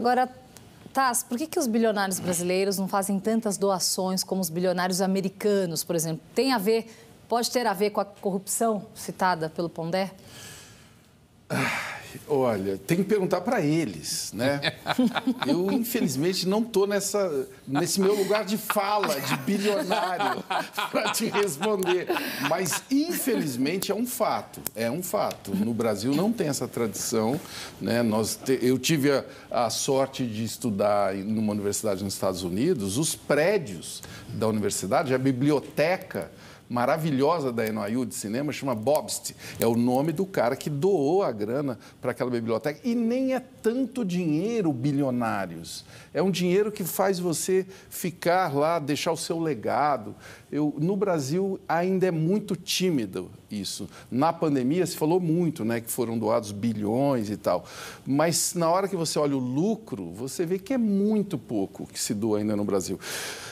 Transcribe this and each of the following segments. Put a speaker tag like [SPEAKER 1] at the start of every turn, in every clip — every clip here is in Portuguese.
[SPEAKER 1] Agora, Taz, por que, que os bilionários brasileiros não fazem tantas doações como os bilionários americanos, por exemplo? Tem a ver, pode ter a ver com a corrupção citada pelo Pondé? Ah. Olha, tem que perguntar para eles, né? Eu, infelizmente, não estou nesse meu lugar de fala, de bilionário, para te responder. Mas, infelizmente, é um fato. É um fato. No Brasil não tem essa tradição. Né? Nós te, eu tive a, a sorte de estudar numa universidade nos Estados Unidos. Os prédios da universidade, a biblioteca maravilhosa da NYU de cinema, chama Bobst. É o nome do cara que doou a grana para aquela biblioteca. E nem é tanto dinheiro, bilionários. É um dinheiro que faz você ficar lá, deixar o seu legado. Eu, no Brasil ainda é muito tímido isso. Na pandemia se falou muito, né, que foram doados bilhões e tal. Mas na hora que você olha o lucro, você vê que é muito pouco que se doa ainda no Brasil.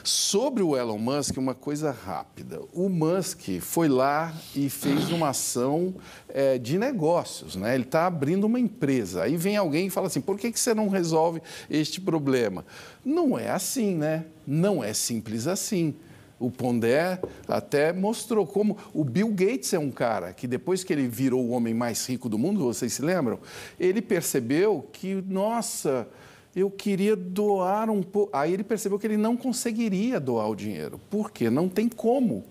[SPEAKER 1] Sobre o Elon Musk, uma coisa rápida. O Musk foi lá e fez uma ação é, de negócios, né? Ele está abrindo uma empresa. Aí vem alguém e fala assim: por que, que você não resolve este problema? Não é assim, né? Não é simples assim. O Pondé até mostrou como o Bill Gates é um cara que depois que ele virou o homem mais rico do mundo, vocês se lembram? Ele percebeu que, nossa, eu queria doar um pouco. Aí ele percebeu que ele não conseguiria doar o dinheiro, Por porque não tem como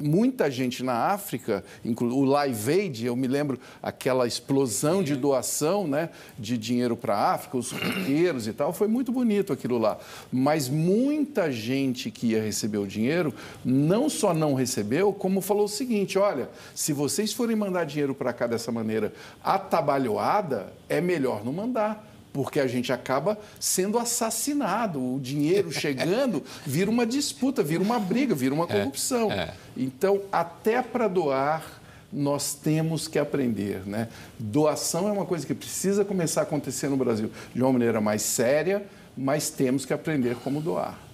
[SPEAKER 1] muita gente na África, o Live Aid, eu me lembro aquela explosão de doação né, de dinheiro para a África, os roqueiros e tal, foi muito bonito aquilo lá. Mas muita gente que ia receber o dinheiro não só não recebeu, como falou o seguinte: olha, se vocês forem mandar dinheiro para cá dessa maneira atabalhoada, é melhor não mandar porque a gente acaba sendo assassinado, o dinheiro chegando vira uma disputa, vira uma briga, vira uma é, corrupção. É, é. Então, até para doar, nós temos que aprender. Né? Doação é uma coisa que precisa começar a acontecer no Brasil de uma maneira mais séria, mas temos que aprender como doar.